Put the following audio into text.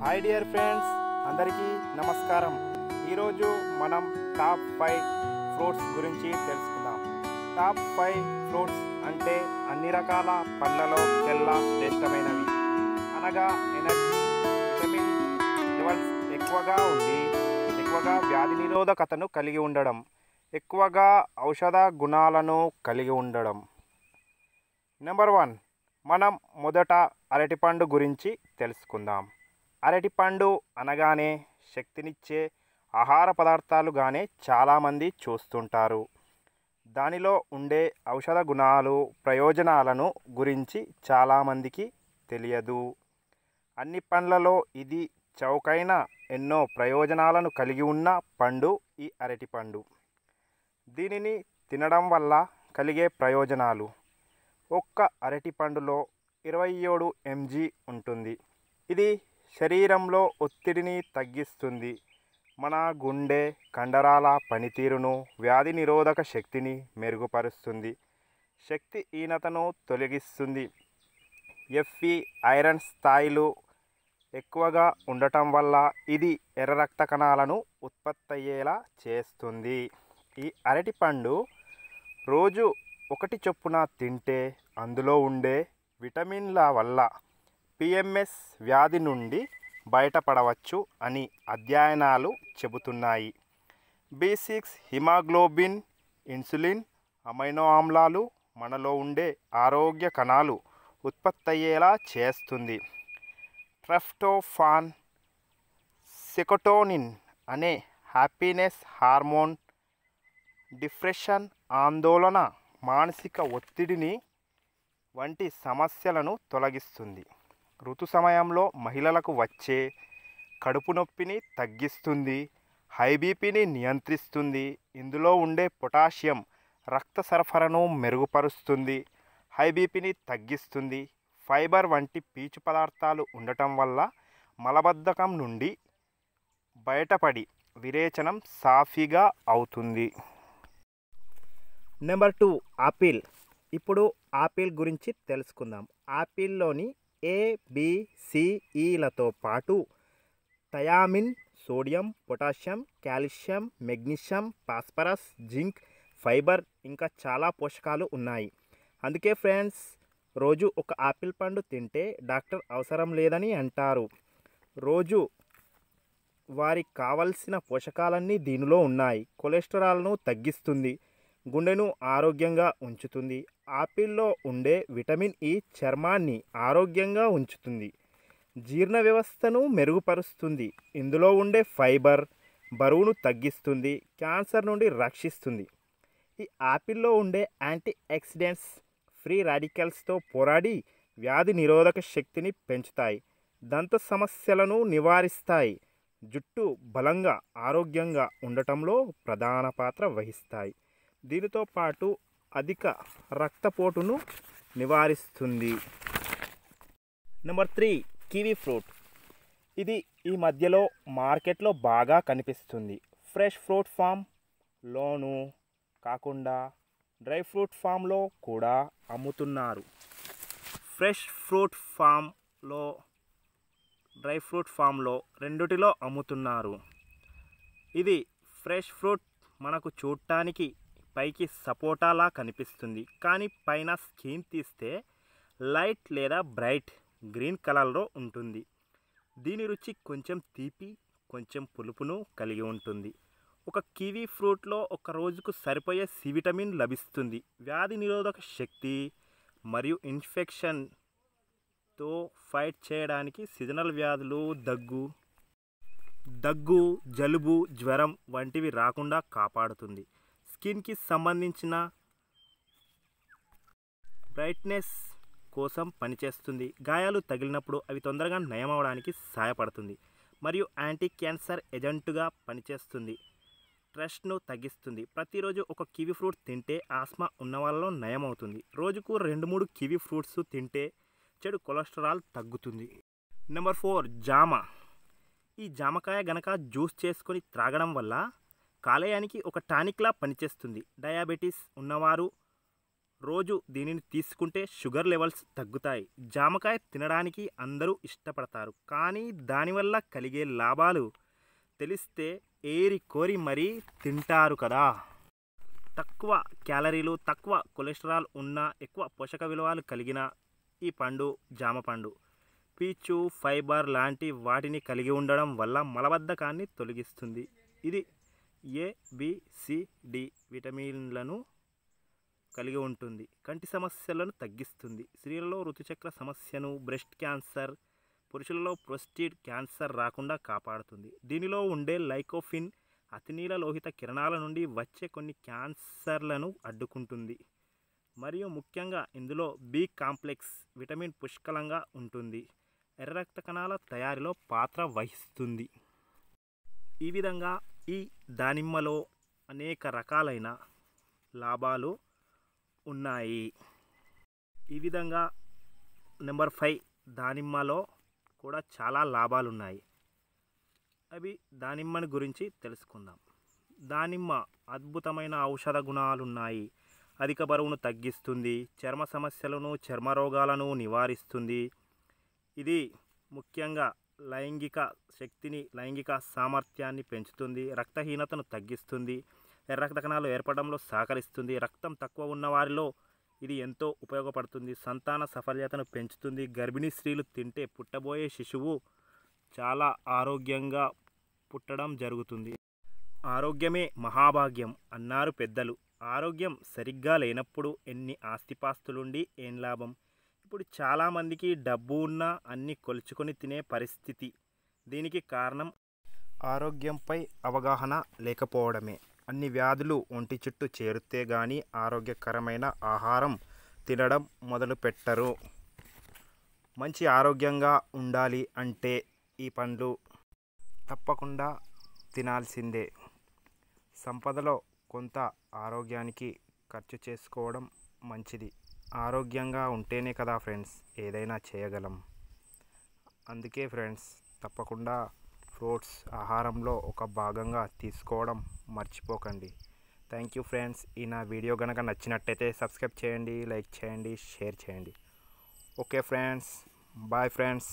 hi dear friends అందరికీ నమస్కారం ఈరోజు మనం టాప్ ఫైవ్ ఫ్రూట్స్ గురించి తెలుసుకుందాం టాప్ ఫైవ్ ఫ్రూట్స్ అంటే అన్ని రకాల పళ్ళలో కెల్లా శ్రేష్టమైనవి అనగా ఎనర్జీ లెవెల్స్ ఎక్కువగా ఉండి ఎక్కువగా వ్యాధి నిరోధకతను కలిగి ఉండడం ఎక్కువగా ఔషధ గుణాలను కలిగి ఉండడం నెంబర్ వన్ మనం మొదట అరటిపండు గురించి తెలుసుకుందాం అరటిపండు అనగానే శక్తినిచ్చే ఆహార పదార్థాలుగానే చాలామంది చూస్తుంటారు దానిలో ఉండే ఔషధ గుణాలు ప్రయోజనాలను గురించి చాలామందికి తెలియదు అన్ని పండ్లలో ఇది చౌకైన ఎన్నో ప్రయోజనాలను కలిగి ఉన్న పండు ఈ అరటిపండు దీనిని తినడం వల్ల కలిగే ప్రయోజనాలు ఒక్క అరటిపండులో ఇరవై ఏడు ఎంజీ ఉంటుంది ఇది శరీరంలో ఒత్తిడిని తగ్గిస్తుంది మన గుండె కండరాల పనితీరును వ్యాధి నిరోధక శక్తిని మెరుగుపరుస్తుంది శక్తి ఈనతను తొలగిస్తుంది ఎఫ్ఈ ఐరన్ స్థాయిలు ఎక్కువగా ఉండటం వల్ల ఇది ఎర్ర రక్త కణాలను ఉత్పత్తి అయ్యేలా చేస్తుంది ఈ అరటిపండు రోజు ఒకటి చొప్పున తింటే అందులో ఉండే విటమిన్ల వల్ల పిఎంఎస్ వ్యాధి నుండి బయటపడవచ్చు అని అధ్యయనాలు చెబుతున్నాయి B six haemoglobin insulin amino ఆమ్లాలు మనలో ఉండే ఆరోగ్య కణాలు ఉత్పత్తయ్యేలా చేస్తుంది ట్రెఫ్టోఫాన్ సెకటోనిన్ అనే హ్యాపీనెస్ హార్మోన్ డిప్రెషన్ ఆందోళన మానసిక ఒత్తిడిని వంటి సమస్యలను తొలగిస్తుంది ఋతు సమయంలో మహిళలకు వచ్చే కడుపు నొప్పిని తగ్గిస్తుంది హైబీపీని నియంత్రిస్తుంది ఇందులో ఉండే పొటాషియం రక్త సరఫరాను మెరుగుపరుస్తుంది హైబీపీని తగ్గిస్తుంది ఫైబర్ వంటి పీచు పదార్థాలు ఉండటం వల్ల మలబద్ధకం నుండి బయటపడి విరేచనం సాఫీగా అవుతుంది నెంబర్ టూ ఆపిల్ ఇప్పుడు ఆపిల్ గురించి తెలుసుకుందాం ఆపిల్లోని ఏబిసిఈలతో e పాటు thiamine sodium potassium calcium magnesium phosphorus zinc fibre ఇంకా చాలా పోషకాలు ఉన్నాయి అందుకే ఫ్రెండ్స్ రోజు ఒక ఆపిల్ పండు తింటే డాక్టర్ అవసరం లేదని అంటారు రోజు వారికి కావలసిన పోషకాలన్నీ దీనిలో ఉన్నాయి కొలెస్టరాల్ను తగ్గిస్తుంది గుండెను ఆరోగ్యంగా ఉంచుతుంది ఆపిల్లో ఉండే విటమిన్ ఇ చర్మాన్ని ఆరోగ్యంగా ఉంచుతుంది జీర్ణ వ్యవస్థను మెరుగుపరుస్తుంది ఇందులో ఉండే ఫైబర్ బరువును తగ్గిస్తుంది క్యాన్సర్ నుండి రక్షిస్తుంది ఈ ఆపిల్లో ఉండే యాంటీ ఆక్సిడెంట్స్ ఫ్రీ రాడికల్స్తో పోరాడి వ్యాధి నిరోధక శక్తిని పెంచుతాయి దంత సమస్యలను నివారిస్తాయి జుట్టు బలంగా ఆరోగ్యంగా ఉండటంలో ప్రధాన పాత్ర వహిస్తాయి దీనితో పాటు అధిక రక్తపోటును నివారిస్తుంది నెంబర్ త్రీ కివీ ఫ్రూట్ ఇది ఈ మధ్యలో మార్కెట్లో బాగా కనిపిస్తుంది ఫ్రెష్ ఫ్రూట్ ఫామ్ లోను కాకుండా డ్రై ఫ్రూట్ ఫామ్లో కూడా అమ్ముతున్నారు ఫ్రెష్ ఫ్రూట్ ఫామ్లో డ్రై ఫ్రూట్ ఫామ్లో రెండుటిలో అమ్ముతున్నారు ఇది ఫ్రెష్ ఫ్రూట్ మనకు చూడటానికి పైకి సపోటాలా కనిపిస్తుంది కానీ పైన స్క్రీన్ తీస్తే లైట్ లేదా బ్రైట్ గ్రీన్ కలర్లో ఉంటుంది దీని రుచి కొంచెం తీపి కొంచెం పులుపును కలిగి ఉంటుంది ఒక కివీ ఫ్రూట్లో ఒక రోజుకు సరిపోయే సి విటమిన్ లభిస్తుంది వ్యాధి నిరోధక శక్తి మరియు ఇన్ఫెక్షన్తో ఫైట్ చేయడానికి సీజనల్ వ్యాధులు దగ్గు దగ్గు జలుబు జ్వరం వంటివి రాకుండా కాపాడుతుంది స్కిన్కి సంబంధించిన బ్రైట్నెస్ కోసం పనిచేస్తుంది గాయాలు తగిలినప్పుడు అవి తొందరగా నయం సహాయపడుతుంది మరియు యాంటీ క్యాన్సర్ ఏజెంటుగా పనిచేస్తుంది స్ట్రెస్ను తగ్గిస్తుంది ప్రతిరోజు ఒక కివి ఫ్రూట్ తింటే ఆస్మా ఉన్న వాళ్ళలో నయం అవుతుంది రోజుకు రెండు మూడు కివి ఫ్రూట్స్ తింటే చెడు కొలెస్ట్రాల్ తగ్గుతుంది నెంబర్ ఫోర్ జామ ఈ జామకాయ గనక జ్యూస్ చేసుకొని త్రాగడం వల్ల కాలేయానికి ఒక టానిక్లా పనిచేస్తుంది డయాబెటీస్ ఉన్నవారు రోజు దీనిని తీసుకుంటే షుగర్ లెవెల్స్ తగ్గుతాయి జామకాయ తినడానికి అందరూ ఇష్టపడతారు కానీ దానివల్ల కలిగే లాభాలు తెలిస్తే ఏరి కోరి మరీ తింటారు కదా తక్కువ క్యాలరీలు తక్కువ కొలెస్ట్రాల్ ఉన్న ఎక్కువ పోషక విలువలు కలిగిన ఈ పండు జామ పండు పీచు ఫైబర్ లాంటి వాటిని కలిగి ఉండడం వల్ల మలబద్ధకాన్ని తొలగిస్తుంది ఇది ఏ బి సి డి విటమిన్లను కలిగి ఉంటుంది కంటి సమస్యలను తగ్గిస్తుంది స్త్రీలలో ఋతుచక్ర సమస్యను బ్రెస్ట్ క్యాన్సర్ పురుషులలో ప్రొస్టీడ్ క్యాన్సర్ రాకుండా కాపాడుతుంది దీనిలో ఉండే లైకోఫిన్ అతినీల లోహిత కిరణాల నుండి వచ్చే కొన్ని క్యాన్సర్లను అడ్డుకుంటుంది మరియు ముఖ్యంగా ఇందులో బి కాంప్లెక్స్ విటమిన్ పుష్కలంగా ఉంటుంది ఎర్ర రక్త కణాల తయారీలో పాత్ర వహిస్తుంది ఈ విధంగా ఈ దానిమ్మలో అనేక రకాలైన లాభాలు ఉన్నాయి ఈ విధంగా నెంబర్ ఫైవ్ దానిమ్మలో కూడా చాలా లాభాలు ఉన్నాయి అవి దానిమ్మని గురించి తెలుసుకుందాం దానిమ్మ అద్భుతమైన ఔషధ గుణాలు ఉన్నాయి అధిక బరువును తగ్గిస్తుంది చర్మ సమస్యలను చర్మ రోగాలను నివారిస్తుంది ఇది ముఖ్యంగా లైంగిక శక్తిని లైంగిక సామర్థ్యాన్ని పెంచుతుంది రక్తహీనతను తగ్గిస్తుంది ఎర్ర కణాలు ఏర్పడంలో సహకరిస్తుంది రక్తం తక్కువ ఉన్నవారిలో ఇది ఎంతో ఉపయోగపడుతుంది సంతాన సఫల్యతను పెంచుతుంది గర్భిణీ స్త్రీలు తింటే పుట్టబోయే శిశువు చాలా ఆరోగ్యంగా పుట్టడం జరుగుతుంది ఆరోగ్యమే మహాభాగ్యం అన్నారు పెద్దలు ఆరోగ్యం సరిగ్గా లేనప్పుడు ఎన్ని ఆస్తిపాస్తులుండి ఏం లాభం ఇప్పుడు చాలామందికి డబ్బు ఉన్నా అన్ని కొలుచుకొని తినే పరిస్థితి దీనికి కారణం ఆరోగ్యంపై అవగాహన లేకపోవడమే అన్ని వ్యాధులు ఒంటి చుట్టూ చేరితే కానీ ఆరోగ్యకరమైన ఆహారం తినడం మొదలు పెట్టరు మంచి ఆరోగ్యంగా ఉండాలి అంటే ఈ పండ్లు తప్పకుండా తినాల్సిందే సంపదలో కొంత ఆరోగ్యానికి ఖర్చు చేసుకోవడం మంచిది ఆరోగ్యంగా ఉంటేనే కదా ఫ్రెండ్స్ ఏదైనా చేయగలం అందుకే ఫ్రెండ్స్ తప్పకుండా ఫ్రూట్స్ ఆహారంలో ఒక భాగంగా తీసుకోవడం మర్చిపోకండి థ్యాంక్ యూ ఫ్రెండ్స్ ఈ నా వీడియో కనుక నచ్చినట్టయితే సబ్స్క్రైబ్ చేయండి లైక్ చేయండి షేర్ చేయండి ఓకే ఫ్రెండ్స్ బాయ్ ఫ్రెండ్స్